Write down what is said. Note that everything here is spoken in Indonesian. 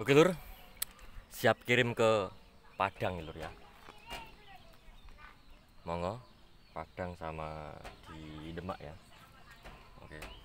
Oke lur, siap kirim ke Padang ya, lur ya. Monggo, Padang sama di Demak ya. Oke.